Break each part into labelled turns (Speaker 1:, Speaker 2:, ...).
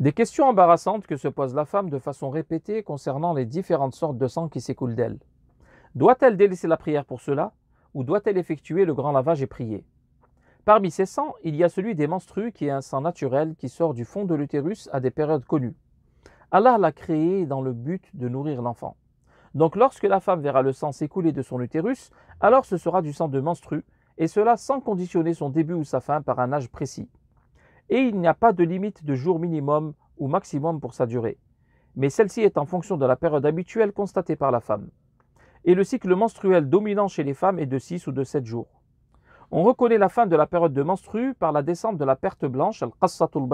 Speaker 1: Des questions embarrassantes que se pose la femme de façon répétée concernant les différentes sortes de sang qui s'écoulent d'elle. Doit-elle délaisser la prière pour cela ou doit-elle effectuer le grand lavage et prier Parmi ces sangs, il y a celui des menstrues qui est un sang naturel qui sort du fond de l'utérus à des périodes connues. Allah l'a créé dans le but de nourrir l'enfant. Donc lorsque la femme verra le sang s'écouler de son utérus, alors ce sera du sang de menstrue, et cela sans conditionner son début ou sa fin par un âge précis et il n'y a pas de limite de jour minimum ou maximum pour sa durée, mais celle-ci est en fonction de la période habituelle constatée par la femme. Et le cycle menstruel dominant chez les femmes est de 6 ou de 7 jours. On reconnaît la fin de la période de menstru par la descente de la perte blanche, al-qassatul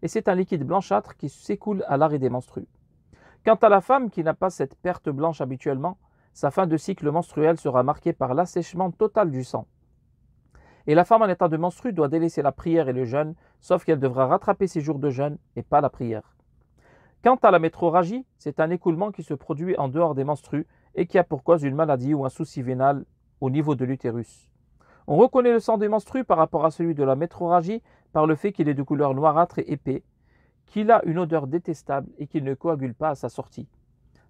Speaker 1: et c'est un liquide blanchâtre qui s'écoule à l'arrêt des menstrues. Quant à la femme qui n'a pas cette perte blanche habituellement, sa fin de cycle menstruel sera marquée par l'assèchement total du sang. Et la femme en état de menstrue doit délaisser la prière et le jeûne, sauf qu'elle devra rattraper ses jours de jeûne et pas la prière. Quant à la métroragie, c'est un écoulement qui se produit en dehors des menstrues et qui a pour cause une maladie ou un souci vénal au niveau de l'utérus. On reconnaît le sang des menstrues par rapport à celui de la métroragie par le fait qu'il est de couleur noirâtre et épais, qu'il a une odeur détestable et qu'il ne coagule pas à sa sortie.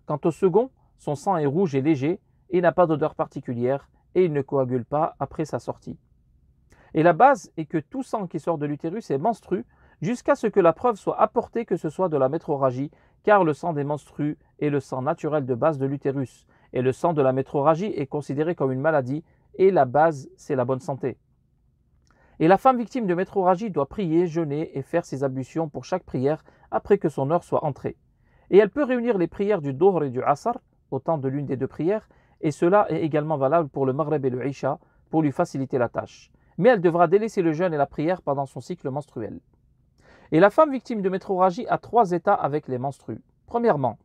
Speaker 1: Quant au second, son sang est rouge et léger et n'a pas d'odeur particulière et il ne coagule pas après sa sortie. Et la base est que tout sang qui sort de l'utérus est menstru, jusqu'à ce que la preuve soit apportée que ce soit de la métroragie, car le sang des menstrues est le sang naturel de base de l'utérus, et le sang de la métroragie est considéré comme une maladie, et la base, c'est la bonne santé. Et la femme victime de métroragie doit prier, jeûner et faire ses ablutions pour chaque prière après que son heure soit entrée. Et elle peut réunir les prières du Dohr et du Asar, au temps de l'une des deux prières, et cela est également valable pour le Maghreb et le Isha, pour lui faciliter la tâche mais elle devra délaisser le jeûne et la prière pendant son cycle menstruel. Et la femme victime de métrorragie a trois états avec les menstrues. Premièrement,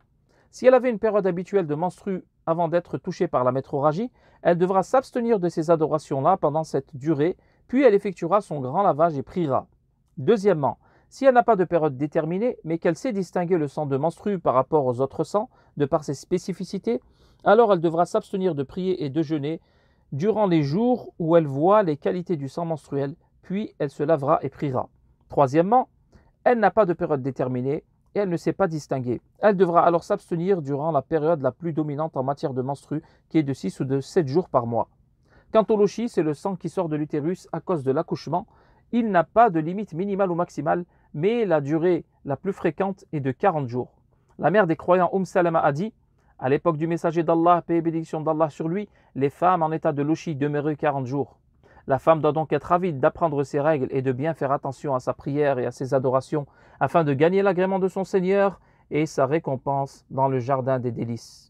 Speaker 1: si elle avait une période habituelle de menstrues avant d'être touchée par la métrorragie, elle devra s'abstenir de ces adorations-là pendant cette durée, puis elle effectuera son grand lavage et priera. Deuxièmement, si elle n'a pas de période déterminée, mais qu'elle sait distinguer le sang de menstrue par rapport aux autres sangs, de par ses spécificités, alors elle devra s'abstenir de prier et de jeûner durant les jours où elle voit les qualités du sang menstruel, puis elle se lavera et priera. Troisièmement, elle n'a pas de période déterminée et elle ne sait pas distinguer. Elle devra alors s'abstenir durant la période la plus dominante en matière de menstru, qui est de 6 ou de 7 jours par mois. Quant au lochi, c'est le sang qui sort de l'utérus à cause de l'accouchement. Il n'a pas de limite minimale ou maximale, mais la durée la plus fréquente est de 40 jours. La mère des croyants Oum Salama a dit à l'époque du messager d'Allah, paix et bénédiction d'Allah sur lui, les femmes en état de louchi demeuraient 40 jours. La femme doit donc être avide d'apprendre ses règles et de bien faire attention à sa prière et à ses adorations, afin de gagner l'agrément de son Seigneur et sa récompense dans le jardin des délices.